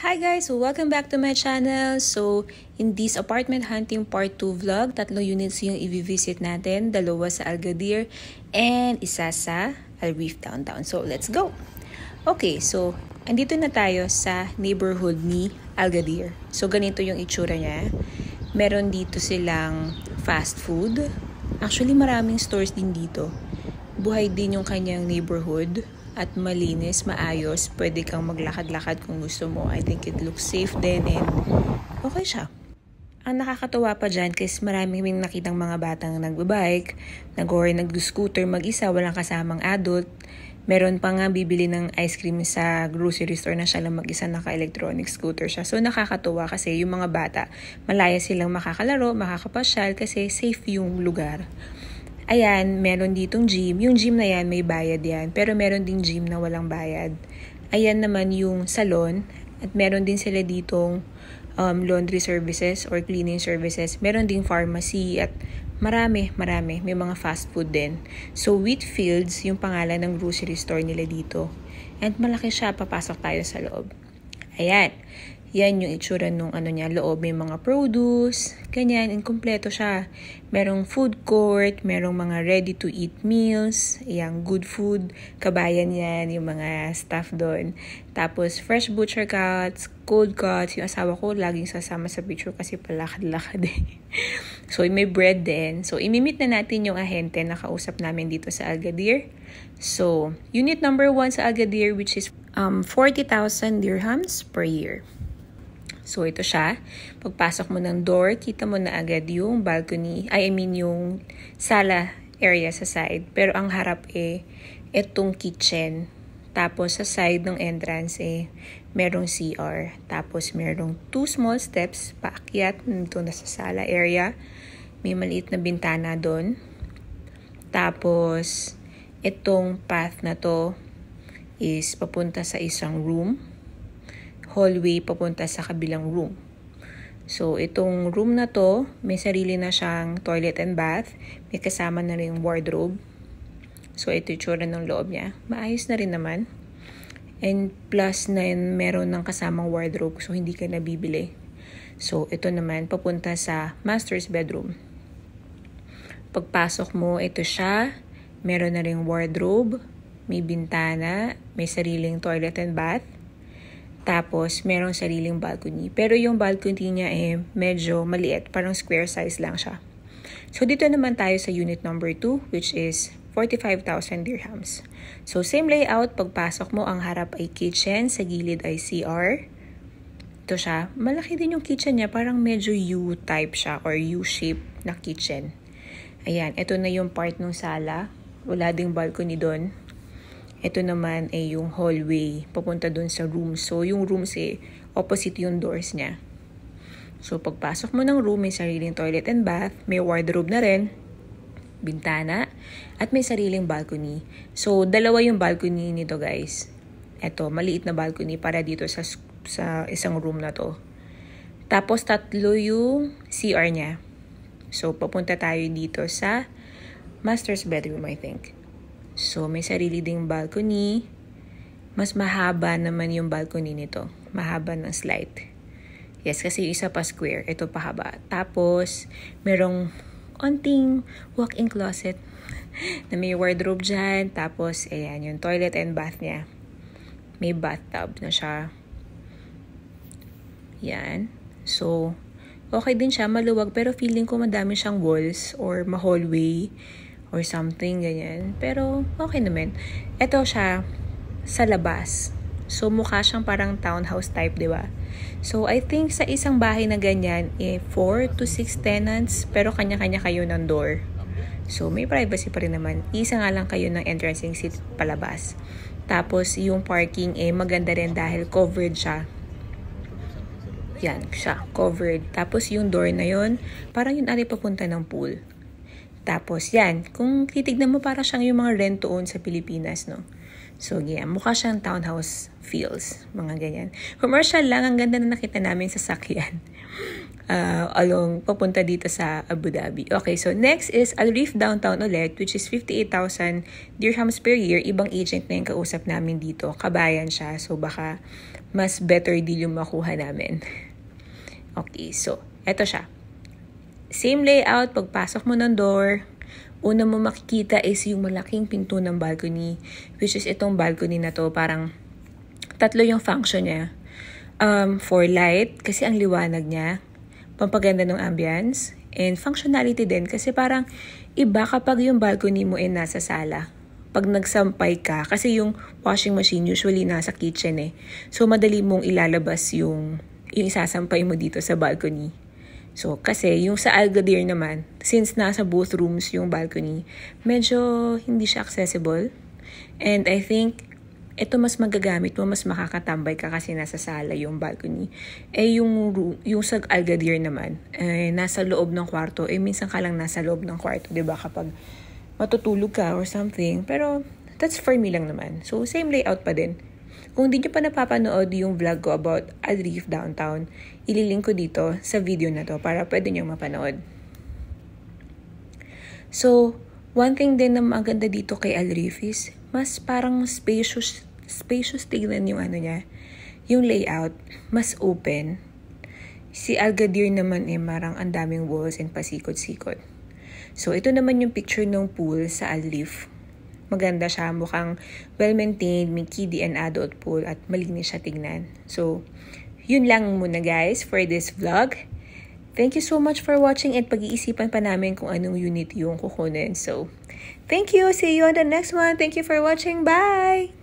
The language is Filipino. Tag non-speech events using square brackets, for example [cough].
Hi guys! So welcome back to my channel. So in this apartment hunting part 2 vlog, tatlo units yung i-visit natin. Dalawa sa Algadir and isa sa Alreef Downtown. So let's go! Okay, so andito na tayo sa neighborhood ni Algadir. So ganito yung itsura niya. Meron dito silang fast food. Actually maraming stores din dito buhay din yung kanyang neighborhood at malinis, maayos. Pwede kang maglakad-lakad kung gusto mo. I think it looks safe then and okay siya. Ang nakakatawa pa dyan kasi marami kaming nakitang mga batang nagbabike, nag or nag-scooter mag-isa, walang kasamang adult. Meron pa nga bibili ng ice cream sa grocery store na siya lang mag-isa naka-electronic scooter siya. So nakakatuwa kasi yung mga bata, malaya silang makakalaro, makakapasyal kasi safe yung lugar. Ayan, meron ditong gym. Yung gym na yan, may bayad yan. Pero meron din gym na walang bayad. Ayan naman yung salon. At meron din sila ditong um, laundry services or cleaning services. Meron ding pharmacy at marami, marami. May mga fast food din. So, Wheatfields, yung pangalan ng grocery store nila dito. And malaki siya, papasok tayo sa loob. Ayan. Yan yung itsura nung ano niya, loob may mga produce, ganyan, inkompleto siya. Merong food court, merong mga ready-to-eat meals, yung good food, kabayan yan, yung mga staff doon. Tapos fresh butcher cuts, cold cuts, yung asawa ko laging sasama sa picture kasi palakad-lakad eh. [laughs] so may bread din. So imimit na natin yung ahente na kausap namin dito sa Algadir. So unit number 1 sa Algadir which is um, 40,000 dirhams per year. So, ito siya. Pagpasok mo ng door, kita mo na agad yung balcony, I mean yung sala area sa side. Pero ang harap eh, itong kitchen. Tapos sa side ng entrance eh, merong CR. Tapos merong two small steps paakyat nito na sa sala area. May maliit na bintana doon. Tapos, itong path na to is papunta sa isang room hallway papunta sa kabilang room. So, itong room na to, may sarili na siyang toilet and bath. May kasama na rin wardrobe. So, ito yung tsura ng loob niya. Maayos na rin naman. And plus na yun, meron ng kasamang wardrobe so hindi ka nabibili. So, ito naman papunta sa master's bedroom. Pagpasok mo, ito siya. Meron na ring wardrobe, may bintana, may sariling toilet and bath. Tapos, merong sariling balcony. Pero yung balcony niya eh, medyo maliit. Parang square size lang siya. So, dito naman tayo sa unit number 2, which is 45,000 dirhams. So, same layout. Pagpasok mo, ang harap ay kitchen. Sa gilid ay CR. Ito siya. Malaki din yung kitchen niya. Parang medyo U-type siya or U-shape na kitchen. Ayan, ito na yung part ng sala. Wala ding balcony doon. Ito naman ay yung hallway papunta dun sa room. So, yung rooms eh, opposite yung doors niya. So, pagpasok mo ng room, may sariling toilet and bath, may wardrobe na rin, bintana, at may sariling balcony. So, dalawa yung balcony nito guys. Ito, maliit na balcony para dito sa, sa isang room na to. Tapos, tatlo yung CR niya. So, papunta tayo dito sa master's bedroom, I think. So, may sarili ding balcony. Mas mahaba naman yung balcony nito. Mahaba ng slight. Yes, kasi yung isa pa square. Ito pahaba. Tapos, merong onting walk-in closet [laughs] na may wardrobe dyan. Tapos, ayan, yung toilet and bath niya. May bathtub na siya. Yan. So, okay din siya, maluwag. Pero feeling ko madami siyang walls or ma-hallway or something, ganyan. Pero, okay naman. Ito siya, sa labas. So, mukha siyang parang townhouse type, di ba? So, I think sa isang bahay na ganyan, eh, 4 to 6 tenants, pero kanya-kanya kayo ng door. So, may privacy pa rin naman. Isa nga lang kayo ng entrance seat palabas. Tapos, yung parking, eh, maganda rin dahil covered siya yan siya, covered. Tapos yung door na yon, parang yun ari papunta ng pool. Tapos yan, kung titignan mo para siyang yung mga rent to own sa Pilipinas, no? So, yeah, mukha siyang townhouse feels, mga ganyan. Commercial lang, ang ganda na nakita namin sa sakyan. Uh, [laughs] ah, along papunta dito sa Abu Dhabi. Okay, so next is Al Reef Downtown ulit, which is 58,000 dirhams per year. Ibang agent na yung kausap namin dito. Kabayan siya, so baka mas better deal yung makuha namin. [laughs] Okay, so eto siya. Same layout, pagpasok mo ng door, una mo makikita is yung malaking pinto ng balcony, which is itong balcony na to, parang tatlo yung function niya. Um, for light, kasi ang liwanag niya, pampaganda ng ambience, and functionality din kasi parang iba kapag yung balcony mo ay nasa sala. Pag nagsampay ka, kasi yung washing machine usually nasa kitchen eh. So madali mong ilalabas yung, yung isasampay mo dito sa balcony. So, kasi yung sa Algadir naman, since nasa both rooms yung balcony, medyo hindi siya accessible. And I think, ito mas magagamit mo, mas makakatambay ka kasi nasa sala yung balcony. Eh, yung, yung sa Algadir naman, eh, nasa loob ng kwarto. Eh, minsan ka lang nasa loob ng kwarto, ba diba? Kapag matutulog ka or something. Pero, that's for me lang naman. So, same layout pa din. Kung di nyo pa napapanood yung vlog ko about Adrift Downtown, ililink ko dito sa video na to para pwede nyo mapanood. So, one thing din na maganda dito kay Alrif is, mas parang spacious, spacious tignan yung ano niya, yung layout, mas open. Si Algadir naman eh, marang ang daming walls and pasikot-sikot. So, ito naman yung picture ng pool sa Alrif maganda siya, mukhang well-maintained, may kiddie and adult pool at malinis siya tignan. So, yun lang muna guys for this vlog. Thank you so much for watching at pag-iisipan pa namin kung anong unit yung kukunin. So, thank you! See you on the next one! Thank you for watching! Bye!